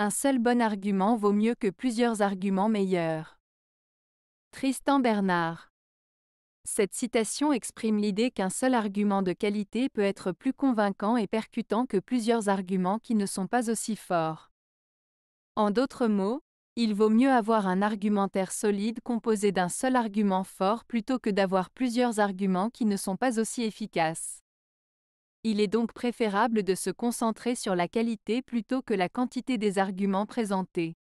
Un seul bon argument vaut mieux que plusieurs arguments meilleurs. Tristan Bernard. Cette citation exprime l'idée qu'un seul argument de qualité peut être plus convaincant et percutant que plusieurs arguments qui ne sont pas aussi forts. En d'autres mots, il vaut mieux avoir un argumentaire solide composé d'un seul argument fort plutôt que d'avoir plusieurs arguments qui ne sont pas aussi efficaces. Il est donc préférable de se concentrer sur la qualité plutôt que la quantité des arguments présentés.